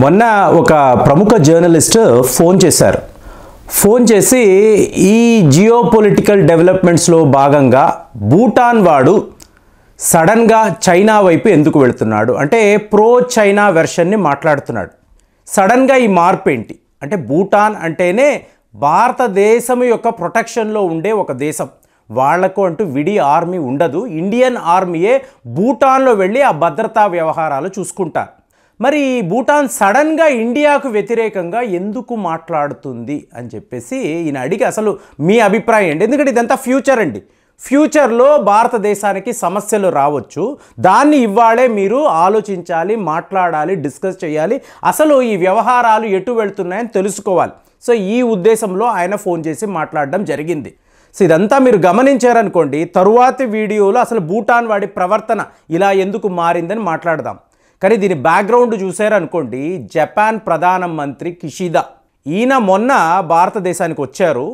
మొన్న ఒక ప్రముఖ జర్నలిస్ట్ ఫోన్ చేశారు ఫోన్ చేసి ఈ జియో పొలిటికల్ డెవలప్మెంట్స్లో భాగంగా భూటాన్ వాడు సడన్గా చైనా వైపు ఎందుకు వెళుతున్నాడు అంటే ప్రో చైనా వెర్షన్ని మాట్లాడుతున్నాడు సడన్గా ఈ మార్పు ఏంటి అంటే భూటాన్ అంటేనే భారతదేశం యొక్క ప్రొటెక్షన్లో ఉండే ఒక దేశం వాళ్లకు అంటూ విడి ఆర్మీ ఉండదు ఇండియన్ ఆర్మీయే భూటాన్లో వెళ్ళి ఆ భద్రతా వ్యవహారాలు చూసుకుంటారు మరి భూటాన్ సడన్గా ఇండియాకు వ్యతిరేకంగా ఎందుకు మాట్లాడుతుంది అని చెప్పేసి ఈయన అడిగి అసలు మీ అభిప్రాయం అండి ఎందుకంటే ఇదంతా ఫ్యూచర్ అండి ఫ్యూచర్లో భారతదేశానికి సమస్యలు రావచ్చు దాన్ని ఇవ్వాలే మీరు ఆలోచించాలి మాట్లాడాలి డిస్కస్ చేయాలి అసలు ఈ వ్యవహారాలు ఎటు వెళ్తున్నాయని తెలుసుకోవాలి సో ఈ ఉద్దేశంలో ఆయన ఫోన్ చేసి మాట్లాడడం జరిగింది సో ఇదంతా మీరు గమనించారనుకోండి తరువాతి వీడియోలో అసలు భూటాన్ వాడి ప్రవర్తన ఇలా ఎందుకు మారిందని మాట్లాడదాం కానీ దీని బ్యాక్గ్రౌండ్ చూశారనుకోండి జపాన్ ప్రధానమంత్రి కిషిదా ఈయన మొన్న భారతదేశానికి వచ్చారు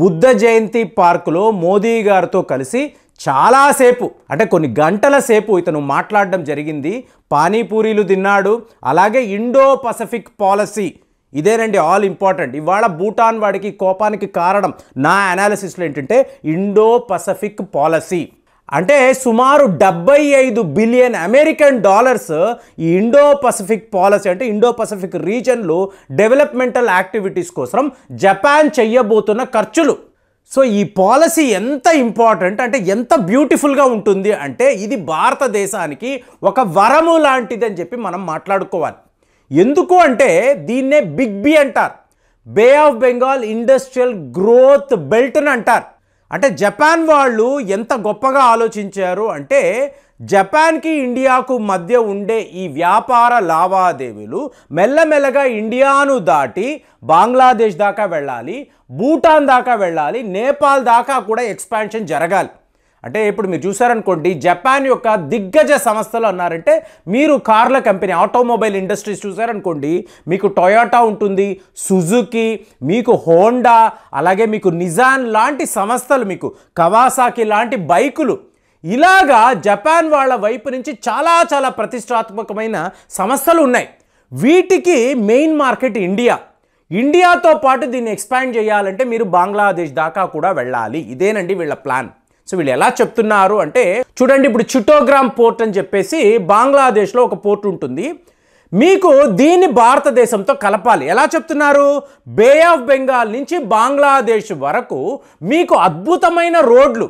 బుద్ధ జయంతి పార్కులో మోదీ గారితో కలిసి చాలాసేపు అంటే కొన్ని గంటల సేపు ఇతను మాట్లాడడం జరిగింది పానీపూరీలు తిన్నాడు అలాగే ఇండో పసిఫిక్ పాలసీ ఇదేనండి ఆల్ ఇంపార్టెంట్ ఇవాళ భూటాన్ వాడికి కోపానికి కారణం నా అనాలిసిస్లో ఏంటంటే ఇండో పసిఫిక్ పాలసీ అంటే సుమారు డెబ్బై ఐదు బిలియన్ అమెరికన్ డాలర్స్ ఈ ఇండో పసిఫిక్ పాలసీ అంటే ఇండో పసిఫిక్ రీజన్లో డెవలప్మెంటల్ యాక్టివిటీస్ కోసం జపాన్ చెయ్యబోతున్న ఖర్చులు సో ఈ పాలసీ ఎంత ఇంపార్టెంట్ అంటే ఎంత బ్యూటిఫుల్గా ఉంటుంది అంటే ఇది భారతదేశానికి ఒక వరము లాంటిదని చెప్పి మనం మాట్లాడుకోవాలి ఎందుకు అంటే దీన్నే బిగ్ బి అంటారు bay of Bengal industrial growth belt అని అంటారు అంటే జపాన్ వాళ్ళు ఎంత గొప్పగా ఆలోచించారు అంటే జపాన్కి ఇండియాకు మధ్య ఉండే ఈ వ్యాపార లావాదేవీలు మెల్లమెల్లగా ఇండియాను దాటి బంగ్లాదేశ్ దాకా వెళ్ళాలి భూటాన్ దాకా వెళ్ళాలి నేపాల్ దాకా కూడా ఎక్స్పాన్షన్ జరగాలి అంటే ఇప్పుడు మీరు చూసారనుకోండి జపాన్ యొక్క దిగ్గజ సంస్థలు అన్నారంటే మీరు కార్ల కంపెనీ ఆటోమొబైల్ ఇండస్ట్రీస్ చూసారనుకోండి మీకు టొయోటా ఉంటుంది సుజుకి మీకు హోండా అలాగే మీకు నిజాన్ లాంటి సంస్థలు మీకు కవాసాకి లాంటి బైకులు ఇలాగా జపాన్ వాళ్ళ వైపు నుంచి చాలా చాలా ప్రతిష్టాత్మకమైన సంస్థలు ఉన్నాయి వీటికి మెయిన్ మార్కెట్ ఇండియా ఇండియాతో పాటు దీన్ని ఎక్స్పాండ్ చేయాలంటే మీరు బంగ్లాదేశ్ దాకా కూడా వెళ్ళాలి ఇదేనండి వీళ్ళ ప్లాన్ సో వీళ్ళు ఎలా చెప్తున్నారు అంటే చూడండి ఇప్పుడు చిటోగ్రామ్ పోర్ట్ అని చెప్పేసి బంగ్లాదేశ్లో ఒక పోర్ట్ ఉంటుంది మీకు దీన్ని భారతదేశంతో కలపాలి ఎలా చెప్తున్నారు బే ఆఫ్ బెంగాల్ నుంచి బంగ్లాదేశ్ వరకు మీకు అద్భుతమైన రోడ్లు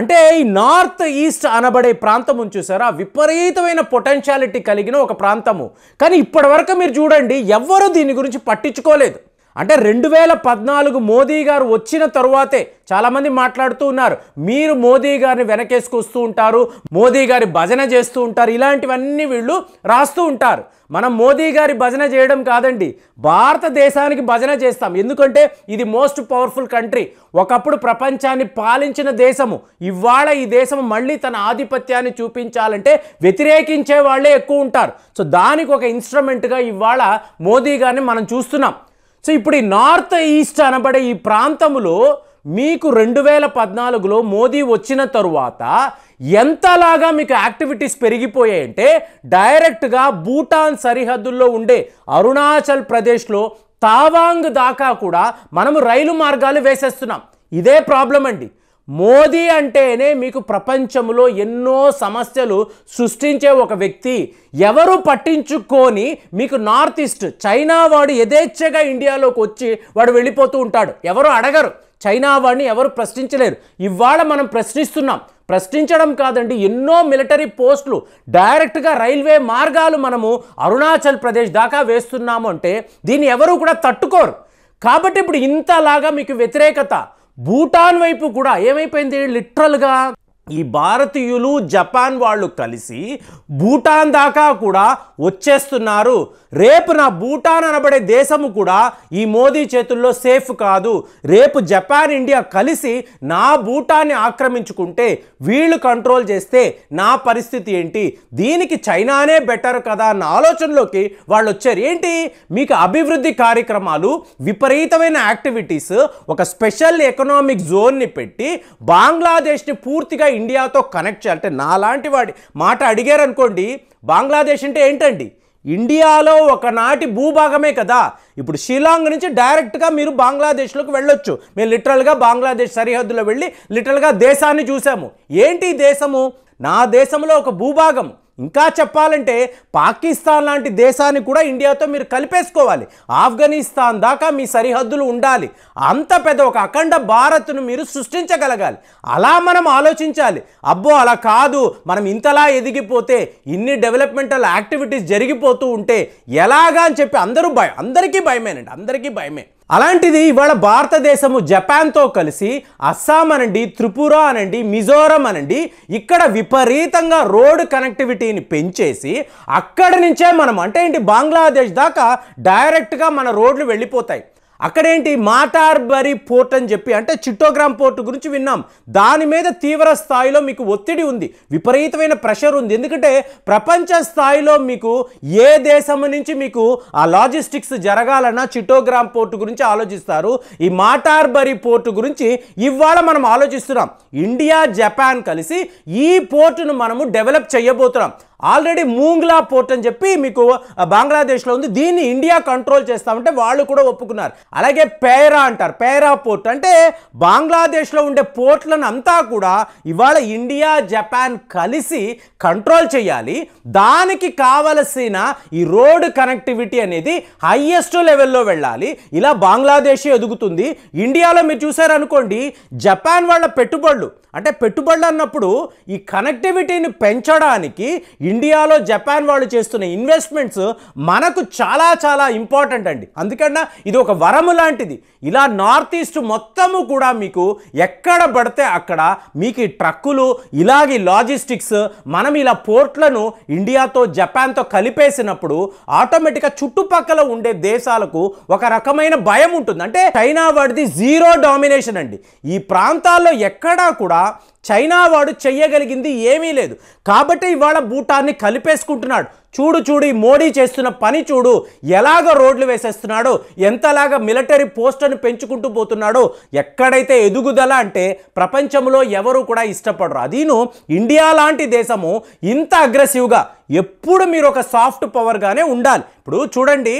అంటే ఈ నార్త్ ఈస్ట్ అనబడే ప్రాంతం చూసారా విపరీతమైన పొటెన్షియాలిటీ కలిగిన ఒక ప్రాంతము కానీ ఇప్పటివరకు మీరు చూడండి ఎవ్వరూ దీని గురించి పట్టించుకోలేదు అంటే రెండు వేల పద్నాలుగు మోదీ గారు వచ్చిన తరువాతే చాలామంది మాట్లాడుతూ ఉన్నారు మీరు మోదీ గారిని వెనకేసుకొస్తూ ఉంటారు మోదీ గారి భజన చేస్తూ ఉంటారు ఇలాంటివన్నీ వీళ్ళు రాస్తూ ఉంటారు మనం మోదీ గారి భజన చేయడం కాదండి భారతదేశానికి భజన చేస్తాం ఎందుకంటే ఇది మోస్ట్ పవర్ఫుల్ కంట్రీ ఒకప్పుడు ప్రపంచాన్ని పాలించిన దేశము ఇవాళ ఈ దేశం మళ్ళీ తన ఆధిపత్యాన్ని చూపించాలంటే వ్యతిరేకించే వాళ్ళే ఎక్కువ ఉంటారు సో దానికి ఒక ఇన్స్ట్రుమెంట్గా ఇవాళ మోదీ గారిని మనం చూస్తున్నాం సో ఇప్పుడు ఈ నార్త్ ఈస్ట్ అనబడే ఈ ప్రాంతములో మీకు రెండు వేల పద్నాలుగులో మోదీ వచ్చిన తరువాత ఎంతలాగా మీకు యాక్టివిటీస్ పెరిగిపోయాయంటే డైరెక్ట్గా భూటాన్ సరిహద్దుల్లో ఉండే అరుణాచల్ ప్రదేశ్లో తావాంగ్ దాకా కూడా మనము రైలు మార్గాలు వేసేస్తున్నాం ఇదే ప్రాబ్లం అండి మోదీ అంటేనే మీకు ప్రపంచంలో ఎన్నో సమస్యలు సృష్టించే ఒక వ్యక్తి ఎవరు పట్టించుకొని మీకు నార్త్ ఈస్ట్ చైనా వాడు యథేచ్ఛగా ఇండియాలోకి వచ్చి వాడు వెళ్ళిపోతూ ఉంటాడు ఎవరు అడగరు చైనా వాడిని ఎవరు ప్రశ్నించలేరు ఇవాళ మనం ప్రశ్నిస్తున్నాం ప్రశ్నించడం కాదండి ఎన్నో మిలిటరీ పోస్టులు డైరెక్ట్గా రైల్వే మార్గాలు మనము అరుణాచల్ ప్రదేశ్ దాకా వేస్తున్నాము అంటే దీన్ని ఎవరు కూడా తట్టుకోరు కాబట్టి ఇప్పుడు ఇంతలాగా మీకు వ్యతిరేకత భూటాన్ వైపు కూడా ఏమైపోయింది లిటరల్గా ఈ భారతీయులు జపాన్ వాళ్ళు కలిసి భూటాన్ దాకా కూడా వచ్చేస్తున్నారు రేపు నా భూటాన్ అనబడే దేశము కూడా ఈ మోదీ చేతుల్లో సేఫ్ కాదు రేపు జపాన్ ఇండియా కలిసి నా భూటాన్ని ఆక్రమించుకుంటే వీళ్ళు కంట్రోల్ చేస్తే నా పరిస్థితి ఏంటి దీనికి చైనానే బెటర్ కదా అన్న ఆలోచనలోకి వాళ్ళు వచ్చారు ఏంటి మీకు అభివృద్ధి కార్యక్రమాలు విపరీతమైన యాక్టివిటీస్ ఒక స్పెషల్ ఎకనామిక్ జోన్ని పెట్టి బంగ్లాదేశ్ని పూర్తిగా ఇండియాతో కనెక్ట్ చేయాలి అంటే నాలాంటి వాడి మాట అడిగారనుకోండి బంగ్లాదేశ్ అంటే ఏంటండి ఇండియాలో ఒకనాటి భూభాగమే కదా ఇప్పుడు షిలాంగ్ నుంచి డైరెక్ట్గా మీరు బంగ్లాదేశ్లోకి వెళ్ళొచ్చు మేము లిటరల్గా బంగ్లాదేశ్ సరిహద్దులో వెళ్ళి లిటరల్గా దేశాన్ని చూసాము ఏంటి దేశము నా దేశంలో ఒక భూభాగం ఇంకా చెప్పాలంటే పాకిస్తాన్ లాంటి దేశాన్ని కూడా ఇండియాతో మీరు కలిపేసుకోవాలి ఆఫ్ఘనిస్తాన్ దాకా మీ సరిహద్దులు ఉండాలి అంత పెద్ద ఒక అఖండ భారత్ను మీరు సృష్టించగలగాలి అలా మనం ఆలోచించాలి అబ్బో అలా కాదు మనం ఇంతలా ఎదిగిపోతే ఇన్ని డెవలప్మెంటల్ యాక్టివిటీస్ జరిగిపోతూ ఉంటే ఎలాగా అని చెప్పి అందరూ భయం అందరికీ భయమేనండి అందరికీ భయమే అలాంటిది ఇవాళ భారతదేశము జపాన్తో కలిసి అస్సాం అనండి త్రిపుర అనండి మిజోరం అనండి ఇక్కడ విపరీతంగా రోడ్ కనెక్టివిటీని పెంచేసి అక్కడి నుంచే మనం అంటే ఏంటి బంగ్లాదేశ్ దాకా డైరెక్ట్గా మన రోడ్లు వెళ్ళిపోతాయి అక్కడేంటి మాటార్బరి పోర్ట్ అని చెప్పి అంటే చిట్టోగ్రామ్ పోర్ట్ గురించి విన్నాం దాని మీద తీవ్ర స్థాయిలో మీకు ఒత్తిడి ఉంది విపరీతమైన ప్రెషర్ ఉంది ఎందుకంటే ప్రపంచ స్థాయిలో మీకు ఏ దేశం నుంచి మీకు ఆ లాజిస్టిక్స్ జరగాలన్నా చిట్టోగ్రామ్ పోర్ట్ గురించి ఆలోచిస్తారు ఈ మాటార్బరి పోర్ట్ గురించి ఇవాళ మనం ఆలోచిస్తున్నాం ఇండియా జపాన్ కలిసి ఈ పోర్టును మనము డెవలప్ చేయబోతున్నాం ఆల్రెడీ మూంగ్లా పోర్ట్ అని చెప్పి మీకు బంగ్లాదేశ్లో ఉంది దీన్ని ఇండియా కంట్రోల్ చేస్తామంటే వాళ్ళు కూడా ఒప్పుకున్నారు అలాగే పేరా అంటారు పేరా పోర్ట్ అంటే బంగ్లాదేశ్లో ఉండే పోర్ట్లను అంతా కూడా ఇవాళ ఇండియా జపాన్ కలిసి కంట్రోల్ చేయాలి దానికి కావలసిన ఈ రోడ్ కనెక్టివిటీ అనేది హయ్యెస్ట్ లెవెల్లో వెళ్ళాలి ఇలా బంగ్లాదేశ్ ఎదుగుతుంది ఇండియాలో మీరు చూసారనుకోండి జపాన్ వాళ్ళ పెట్టుబడులు అంటే పెట్టుబడులు అన్నప్పుడు ఈ కనెక్టివిటీని పెంచడానికి ఇండియాలో జపాన్ వాళ్ళు చేస్తున్న ఇన్వెస్ట్మెంట్స్ మనకు చాలా చాలా ఇంపార్టెంట్ అండి అందుకన్నా ఇది ఒక వరం వరము లాంటిది ఇలా నార్త్ ఈస్ట్ మొత్తము కూడా మీకు ఎక్కడ పడితే అక్కడ మీకు ఈ ట్రక్కులు ఇలాగే లాజిస్టిక్స్ మనం ఇలా పోర్ట్లను ఇండియాతో జపాన్తో కలిపేసినప్పుడు ఆటోమేటిక్గా చుట్టుపక్కల ఉండే దేశాలకు ఒక రకమైన భయం ఉంటుంది అంటే చైనా వాడిది జీరో డామినేషన్ అండి ఈ ప్రాంతాల్లో ఎక్కడా కూడా చైనా వాడు చెయ్యగలిగింది ఏమీ లేదు కాబట్టి ఇవాళ భూటాన్ని కలిపేసుకుంటున్నాడు చూడు చూడు ఈ మోడీ చేస్తున్న పని చూడు ఎలాగ రోడ్లు వేసేస్తున్నాడో ఎంతలాగా మిలిటరీ పోస్టును పెంచుకుంటూ పోతున్నాడో ఎక్కడైతే ఎదుగుదల అంటే ప్రపంచంలో ఎవరు కూడా ఇష్టపడరు అదీను ఇండియా లాంటి దేశము ఇంత అగ్రెసివ్గా ఎప్పుడు మీరు ఒక సాఫ్ట్ పవర్గానే ఉండాలి ఇప్పుడు చూడండి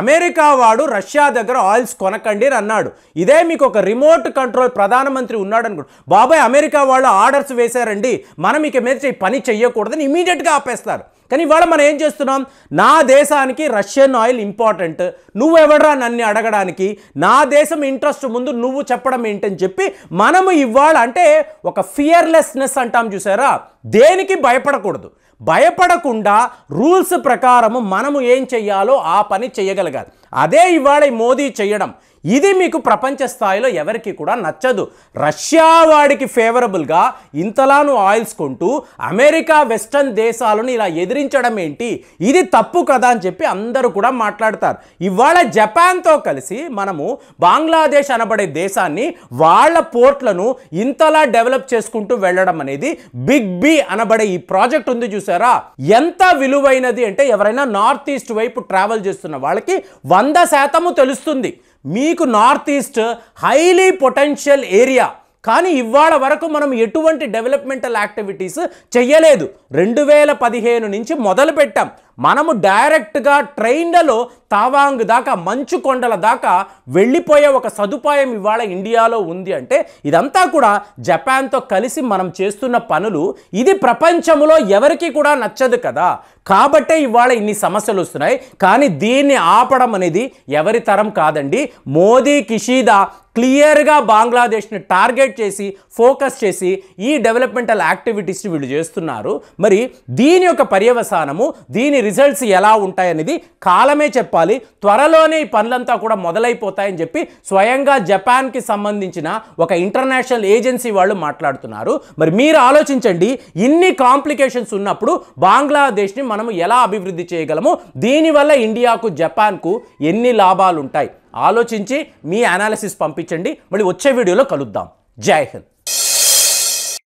అమెరికా వాడు రష్యా దగ్గర ఆయిల్స్ కొనకండి అని అన్నాడు ఇదే మీకు ఒక రిమోట్ కంట్రోల్ ప్రధానమంత్రి ఉన్నాడు అనుకో బాబాయ్ అమెరికా వాళ్ళు ఆర్డర్స్ వేశారండి మనం ఇక మీద పని చెయ్యకూడదని ఇమీడియట్గా ఆపేస్తారు కానీ ఇవాళ మనం ఏం చేస్తున్నాం నా దేశానికి రష్యన్ ఆయిల్ ఇంపార్టెంట్ నువ్వెవడరా నన్ను అడగడానికి నా దేశం ఇంట్రెస్ట్ ముందు నువ్వు చెప్పడం ఏంటని చెప్పి మనము ఇవాళ అంటే ఒక ఫియర్లెస్నెస్ అంటాం చూసారా దేనికి భయపడకూడదు భయపడకుండా రూల్స్ ప్రకారము మనము ఏం చెయ్యాలో ఆ పని చేయగలగాలి అదే ఇవాళ మోదీ చేయడం ఇది మీకు ప్రపంచ స్థాయిలో ఎవరికి కూడా నచ్చదు రష్యా వాడికి ఫేవరబుల్గా ఇంతలాను ఆయిల్స్ కొంటూ అమెరికా వెస్టర్న్ దేశాలను ఇలా ఎదిరించడం ఏంటి ఇది తప్పు కదా అని చెప్పి అందరూ కూడా మాట్లాడతారు ఇవాళ జపాన్తో కలిసి మనము బంగ్లాదేశ్ అనబడే దేశాన్ని వాళ్ళ పోర్ట్లను ఇంతలా డెవలప్ చేసుకుంటూ వెళ్ళడం అనేది బిగ్ బి అనబడే ఈ ప్రాజెక్ట్ ఉంది చూసారా ఎంత విలువైనది అంటే ఎవరైనా నార్త్ ఈస్ట్ వైపు ట్రావెల్ చేస్తున్న వాళ్ళకి వంద శాతము తెలుస్తుంది మీకు north east highly potential area కానీ ఇవాళ వరకు మనం ఎటువంటి డెవలప్మెంటల్ యాక్టివిటీస్ చేయలేదు రెండు వేల పదిహేను నుంచి మొదలు పెట్టాం మనము డైరెక్ట్గా ట్రైన్లలో తావాంగ్ దాకా మంచు కొండల దాకా వెళ్ళిపోయే ఒక సదుపాయం ఇవాళ ఇండియాలో ఉంది అంటే ఇదంతా కూడా జపాన్తో కలిసి మనం చేస్తున్న పనులు ఇది ప్రపంచంలో ఎవరికి కూడా నచ్చదు కదా కాబట్టే ఇవాళ ఇన్ని సమస్యలు వస్తున్నాయి కానీ దీన్ని ఆపడం అనేది ఎవరి తరం కాదండి మోదీ కిషీదా క్లియర్గా బంగ్లాదేశ్ని టార్గెట్ చేసి ఫోకస్ చేసి ఈ డెవలప్మెంటల్ యాక్టివిటీస్ని వీళ్ళు చేస్తున్నారు మరి దీని యొక్క పర్యవసానము దీని రిజల్ట్స్ ఎలా ఉంటాయనేది కాలమే చెప్పాలి త్వరలోనే ఈ పనులంతా కూడా మొదలైపోతాయని చెప్పి స్వయంగా జపాన్కి సంబంధించిన ఒక ఇంటర్నేషనల్ ఏజెన్సీ వాళ్ళు మాట్లాడుతున్నారు మరి మీరు ఆలోచించండి ఇన్ని కాంప్లికేషన్స్ ఉన్నప్పుడు బంగ్లాదేశ్ని మనం ఎలా అభివృద్ధి చేయగలము దీనివల్ల ఇండియాకు జపాన్కు ఎన్ని లాభాలు ఉంటాయి ఆలోచించి మీ అనాలిసిస్ పంపించండి మళ్ళీ వచ్చే వీడియోలో కలుద్దాం జై హింద్